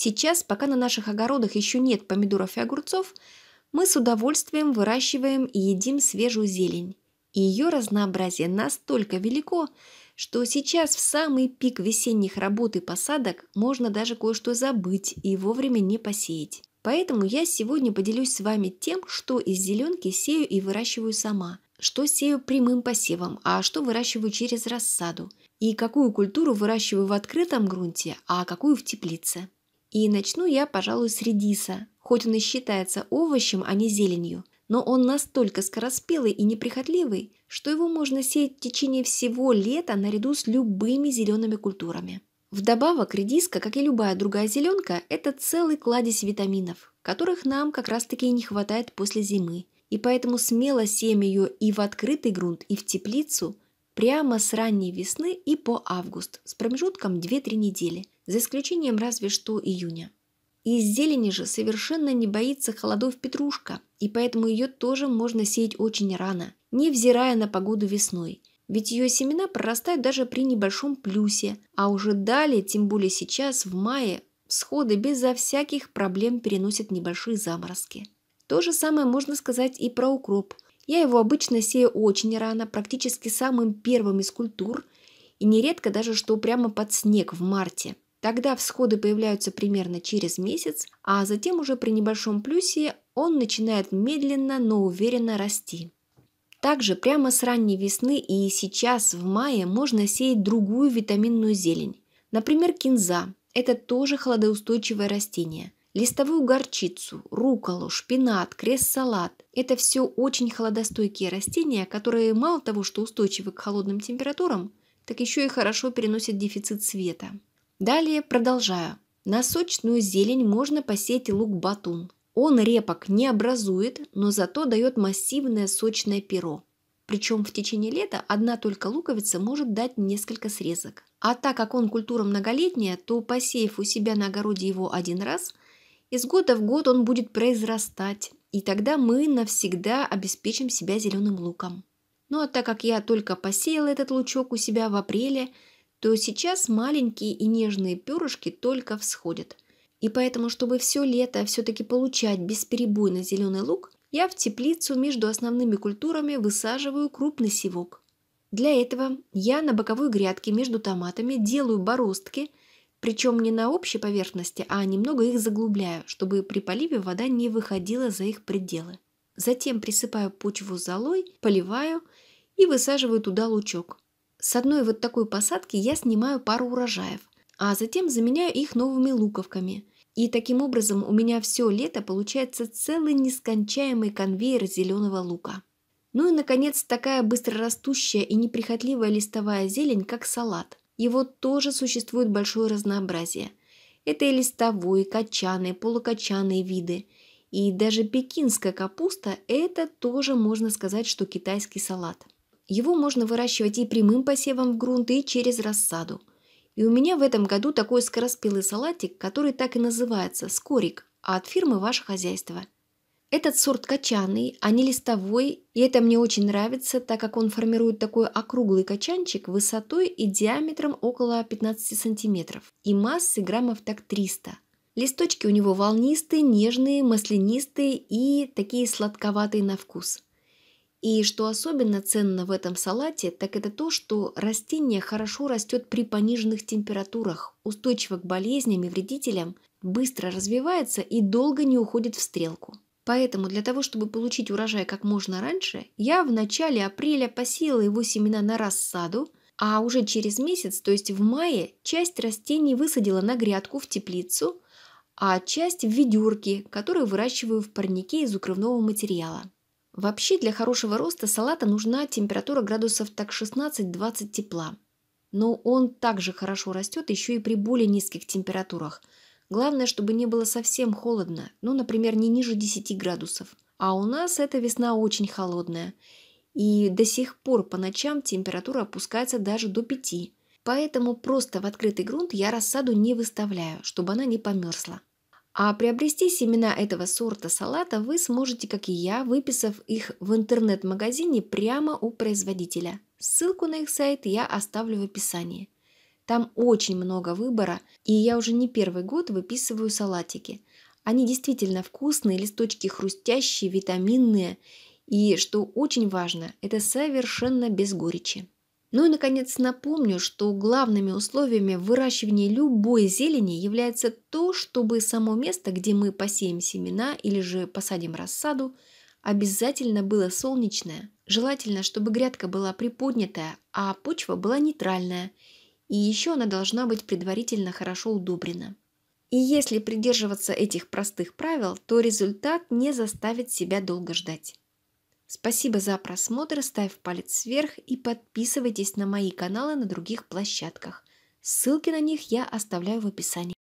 Сейчас, пока на наших огородах еще нет помидоров и огурцов, мы с удовольствием выращиваем и едим свежую зелень. И ее разнообразие настолько велико, что сейчас в самый пик весенних работ и посадок можно даже кое-что забыть и вовремя не посеять. Поэтому я сегодня поделюсь с вами тем, что из зеленки сею и выращиваю сама, что сею прямым посевом, а что выращиваю через рассаду, и какую культуру выращиваю в открытом грунте, а какую в теплице. И начну я, пожалуй, с редиса. Хоть он и считается овощем, а не зеленью, но он настолько скороспелый и неприхотливый, что его можно сеять в течение всего лета наряду с любыми зелеными культурами. Вдобавок, редиска, как и любая другая зеленка, это целый кладезь витаминов, которых нам как раз-таки и не хватает после зимы. И поэтому смело сеем ее и в открытый грунт, и в теплицу прямо с ранней весны и по август, с промежутком 2-3 недели – за исключением разве что июня. Из зелени же совершенно не боится холодов петрушка, и поэтому ее тоже можно сеять очень рано, невзирая на погоду весной. Ведь ее семена прорастают даже при небольшом плюсе, а уже далее, тем более сейчас, в мае, всходы безо всяких проблем переносят небольшие заморозки. То же самое можно сказать и про укроп. Я его обычно сею очень рано, практически самым первым из культур, и нередко даже что прямо под снег в марте – Тогда всходы появляются примерно через месяц, а затем уже при небольшом плюсе он начинает медленно, но уверенно расти. Также прямо с ранней весны и сейчас в мае можно сеять другую витаминную зелень. Например, кинза – это тоже холодоустойчивое растение. Листовую горчицу, руколу, шпинат, крест-салат – это все очень холодостойкие растения, которые мало того, что устойчивы к холодным температурам, так еще и хорошо переносят дефицит света. Далее продолжаю. На сочную зелень можно посеять лук-батун. Он репок не образует, но зато дает массивное сочное перо. Причем в течение лета одна только луковица может дать несколько срезок. А так как он культура многолетняя, то посеяв у себя на огороде его один раз, из года в год он будет произрастать, и тогда мы навсегда обеспечим себя зеленым луком. Ну а так как я только посеяла этот лучок у себя в апреле – то сейчас маленькие и нежные перышки только всходят. И поэтому, чтобы все лето все-таки получать бесперебойно зеленый лук, я в теплицу между основными культурами высаживаю крупный севок. Для этого я на боковой грядке между томатами делаю бороздки, причем не на общей поверхности, а немного их заглубляю, чтобы при поливе вода не выходила за их пределы. Затем присыпаю почву золой, поливаю и высаживаю туда лучок. С одной вот такой посадки я снимаю пару урожаев, а затем заменяю их новыми луковками. И таким образом у меня все лето получается целый нескончаемый конвейер зеленого лука. Ну и, наконец, такая быстрорастущая и неприхотливая листовая зелень, как салат. Его тоже существует большое разнообразие. Это и листовые, и качаны, полукачаные виды. И даже пекинская капуста – это тоже, можно сказать, что китайский салат – его можно выращивать и прямым посевом в грунт, и через рассаду. И у меня в этом году такой скороспелый салатик, который так и называется – скорик, а от фирмы «Ваше хозяйство». Этот сорт качанный, а не листовой, и это мне очень нравится, так как он формирует такой округлый качанчик высотой и диаметром около 15 сантиметров и массой граммов так 300. Листочки у него волнистые, нежные, маслянистые и такие сладковатые на вкус – и что особенно ценно в этом салате, так это то, что растение хорошо растет при пониженных температурах, устойчиво к болезням и вредителям, быстро развивается и долго не уходит в стрелку. Поэтому для того, чтобы получить урожай как можно раньше, я в начале апреля посеяла его семена на рассаду, а уже через месяц, то есть в мае, часть растений высадила на грядку в теплицу, а часть в ведерке, которые выращиваю в парнике из укрывного материала. Вообще для хорошего роста салата нужна температура градусов так 16-20 тепла. Но он также хорошо растет еще и при более низких температурах. Главное, чтобы не было совсем холодно, ну, например, не ниже 10 градусов. А у нас эта весна очень холодная. И до сих пор по ночам температура опускается даже до 5. Поэтому просто в открытый грунт я рассаду не выставляю, чтобы она не померзла. А приобрести семена этого сорта салата вы сможете, как и я, выписав их в интернет-магазине прямо у производителя. Ссылку на их сайт я оставлю в описании. Там очень много выбора, и я уже не первый год выписываю салатики. Они действительно вкусные, листочки хрустящие, витаминные, и, что очень важно, это совершенно без горечи. Ну и, наконец, напомню, что главными условиями выращивания любой зелени является то, чтобы само место, где мы посеем семена или же посадим рассаду, обязательно было солнечное. Желательно, чтобы грядка была приподнятая, а почва была нейтральная. И еще она должна быть предварительно хорошо удобрена. И если придерживаться этих простых правил, то результат не заставит себя долго ждать. Спасибо за просмотр, ставь палец вверх и подписывайтесь на мои каналы на других площадках. Ссылки на них я оставляю в описании.